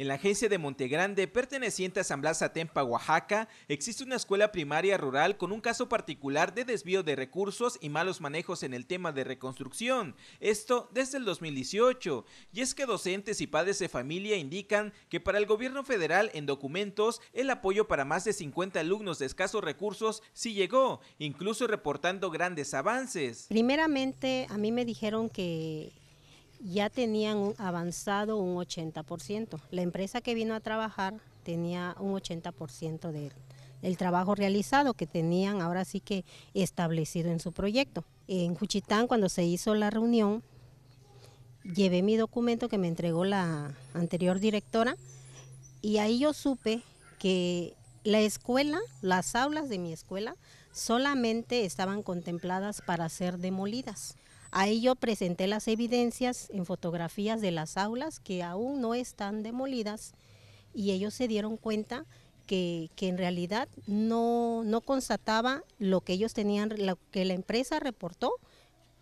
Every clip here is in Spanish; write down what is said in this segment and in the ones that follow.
En la agencia de Montegrande, perteneciente a San Blas Atempa, Oaxaca, existe una escuela primaria rural con un caso particular de desvío de recursos y malos manejos en el tema de reconstrucción. Esto desde el 2018. Y es que docentes y padres de familia indican que para el gobierno federal en documentos, el apoyo para más de 50 alumnos de escasos recursos sí llegó, incluso reportando grandes avances. Primeramente, a mí me dijeron que ya tenían avanzado un 80%. La empresa que vino a trabajar tenía un 80% del trabajo realizado que tenían ahora sí que establecido en su proyecto. En Juchitán, cuando se hizo la reunión, llevé mi documento que me entregó la anterior directora y ahí yo supe que la escuela, las aulas de mi escuela, solamente estaban contempladas para ser demolidas Ahí yo presenté las evidencias en fotografías de las aulas que aún no están demolidas y ellos se dieron cuenta que, en realidad no, constataba lo que ellos tenían, que la empresa reportó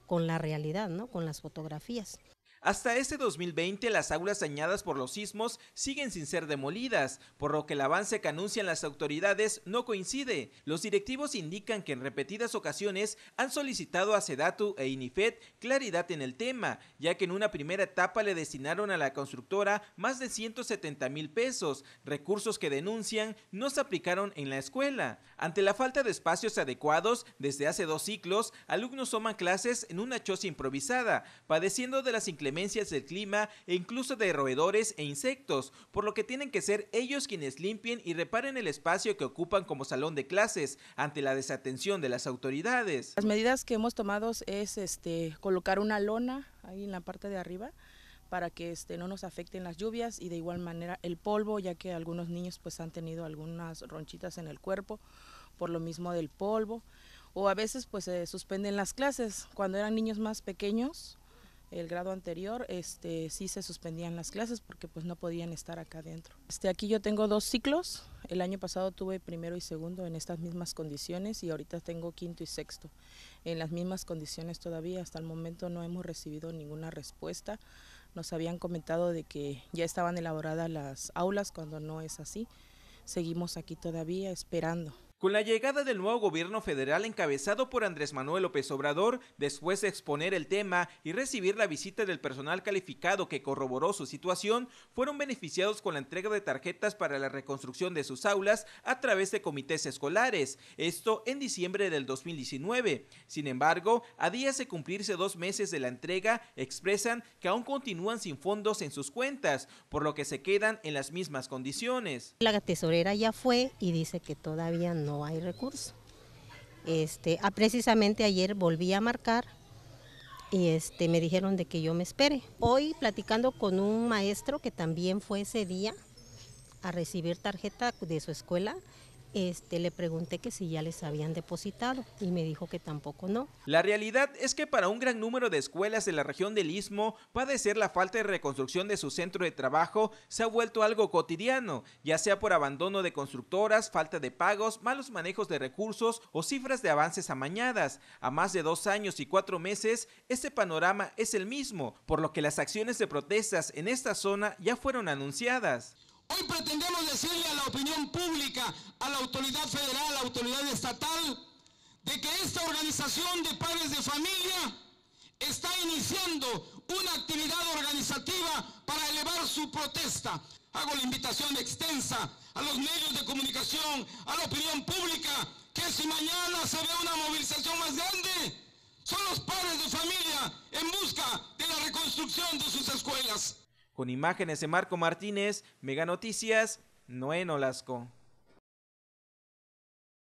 con la realidad, ¿no? con las fotografías. Hasta este 2020 las aulas dañadas por los sismos siguen sin ser demolidas, por lo que el avance que anuncian las autoridades no coincide. Los directivos indican que en repetidas ocasiones han solicitado a Sedatu e Inifet claridad en el tema, ya que en una primera etapa le destinaron a la constructora más de 170 mil pesos, recursos que denuncian no se aplicaron en la escuela. Ante la falta de espacios adecuados, desde hace dos ciclos, alumnos toman clases en una choza improvisada, padeciendo de las inclemencias demencias del clima e incluso de roedores e insectos, por lo que tienen que ser ellos quienes limpien y reparen el espacio que ocupan como salón de clases ante la desatención de las autoridades. Las medidas que hemos tomado es este, colocar una lona ahí en la parte de arriba para que este, no nos afecten las lluvias y de igual manera el polvo, ya que algunos niños pues han tenido algunas ronchitas en el cuerpo por lo mismo del polvo o a veces pues se suspenden las clases. Cuando eran niños más pequeños el grado anterior este, sí se suspendían las clases porque pues no podían estar acá adentro. Este, aquí yo tengo dos ciclos, el año pasado tuve primero y segundo en estas mismas condiciones y ahorita tengo quinto y sexto en las mismas condiciones todavía, hasta el momento no hemos recibido ninguna respuesta, nos habían comentado de que ya estaban elaboradas las aulas cuando no es así, seguimos aquí todavía esperando. Con la llegada del nuevo gobierno federal encabezado por Andrés Manuel López Obrador, después de exponer el tema y recibir la visita del personal calificado que corroboró su situación, fueron beneficiados con la entrega de tarjetas para la reconstrucción de sus aulas a través de comités escolares, esto en diciembre del 2019. Sin embargo, a días de cumplirse dos meses de la entrega, expresan que aún continúan sin fondos en sus cuentas, por lo que se quedan en las mismas condiciones. La tesorera ya fue y dice que todavía no no hay recurso. Este, a ah, precisamente ayer volví a marcar y este, me dijeron de que yo me espere. Hoy platicando con un maestro que también fue ese día a recibir tarjeta de su escuela, este, le pregunté que si ya les habían depositado y me dijo que tampoco no. La realidad es que para un gran número de escuelas de la región del Istmo, padecer la falta de reconstrucción de su centro de trabajo se ha vuelto algo cotidiano, ya sea por abandono de constructoras, falta de pagos, malos manejos de recursos o cifras de avances amañadas. A más de dos años y cuatro meses, este panorama es el mismo, por lo que las acciones de protestas en esta zona ya fueron anunciadas. Hoy pretendemos decirle a la opinión pública, a la autoridad federal, a la autoridad estatal, de que esta organización de padres de familia está iniciando una actividad organizativa para elevar su protesta. Hago la invitación extensa a los medios de comunicación, a la opinión pública, que si mañana se ve una movilización más grande, son los padres de familia en busca de la reconstrucción de sus escuelas. Con imágenes de Marco Martínez, Mega Noticias, Noé Nolasco.